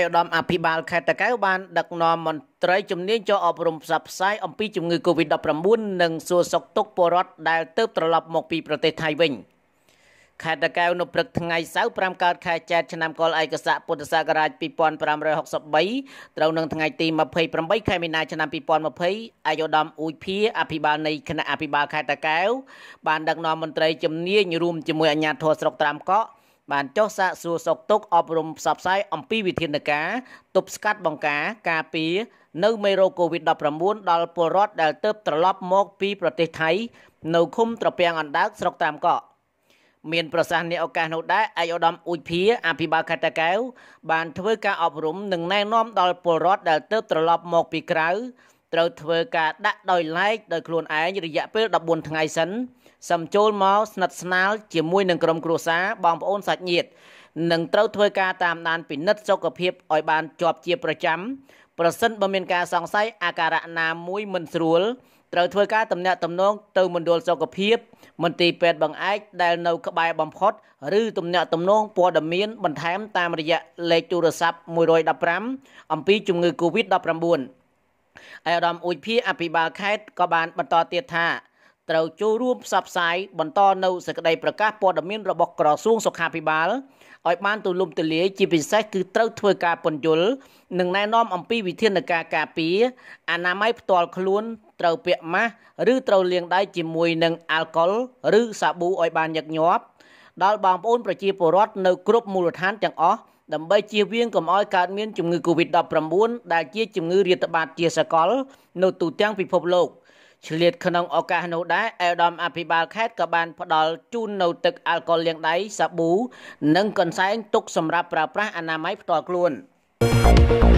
ឯកឧត្តមអភិបាលខេត្តតាកែវបានដឹកនាំមន្ត្រីជំនាញចូលអប់រំផ្សព្វផ្សាយអំពីជំងឺ Covid-19 និងសួរសុខទុក្ខពលរដ្ឋដែលទៅត្រឡប់មកពីប្រទេសថៃវិញខេត្តតាកែវនៅព្រឹកថ្ងៃសៅរ៍5កើតខែចែកឆ្នាំកុលឯកសារពុទ្ធសករាជ2563ត្រូវនឹងថ្ងៃទី28ខែមីនាឆ្នាំ2020អាយុដំអ៊ូចភាអភិបាលនៃគណៈអភិបាលខេត្តតាកែវបានដឹកនាំមន្ត្រីជំនាញរួមជាមួយអាជ្ញាធរស្រុកត្រាំកក់បានចុះសាកសួរសុកទុកអប់រំផ្សព្វផ្សាយអំពីវិធានការទប់ស្កាត់បង្ការការពារនៅមេរោគ COVID-19 ដល់ពលរដ្ឋដែលទើបត្រឡប់មកពី ប្រទេសថៃនៅឃុំត្រពាំងអណ្ដើកស្រុកតាមកកមានប្រសាសន៍នេះឱកាសនោះដែរឯកឧត្តមអ៊ុចភាអភិបាលខេត្តតាកែវបានធ្វើការអប់រំនិងណែនាំដល់ពលរដ្ឋដែលទើបត្រឡប់មកពីក្រៅត្រូវធ្វើការដាក់ដោយឡែកដោយខ្លួនឯងរយៈពេល14ថ្ងៃសិនសំចូលមកស្និទ្ធស្នាលជាមួយនឹងក្រុមគ្រួសារបងប្អូនសាច់ញាតិនិងត្រូវធ្វើការតាមដានពិនិត្យសុខភាពឲ្យបានជាប់ជាប្រចាំប្រសិនបើមានការសង្ស័យអាការៈណាមួយមិនស្រួលត្រូវធ្វើការតំណាក់តំណងទៅមណ្ឌលសុខភាព មន្ទីរពេទ្យបង្អែកដែលនៅក្បែរបំផុតឬតំណាក់តំណងព័ត៌មាន បន្ថែមតាមរយៈលេខទូរស័ព្ទ115អំពីជំងឺ Covid-19 ឯអាដាមអ៊ូចភាអភិបាល ខេត្តក៏បានបន្តទៀតថាត្រូវចូលរួមផ្សព្វផ្សាយបន្តនៅសេចក្តីប្រកាសព័ត៌មានរបស់ក្រសួងសុខាភិបាលឲ្យបានទូលំទូលាយជាពិសេសគឺត្រូវធ្វើការពន្យល់និងណែនាំអំពីវិធានការការពារអនាម័យផ្ទាល់ខ្លួនត្រូវពាក់ម៉ាស់ឬត្រូវលាងដៃជាមួយនឹងអាល់កុលឬសាប៊ូឲ្យបានញឹកញាប់ដល់បងប្អូនប្រជាពលរដ្ឋនៅគ្រប់មូលដ្ឋានទាំងអស់ដើម្បីជៀសវាងកុំឲ្យកើតមានជំងឺ Covid-19 ដែលជាជំងឺរាតត្បាតជាសកល នៅទូទាំងពិភពលោកឆ្លៀតក្នុងឱកាសនោះដែរអេដាមអភិបាលខេត្តក៏បានផ្ដល់ជូននៅទឹកអាល់កុលលាងដៃសាប៊ូនិងកន្សែងទុកសម្រាប់ប្រើប្រាស់អនាម័យផ្ទាល់ខ្លួន។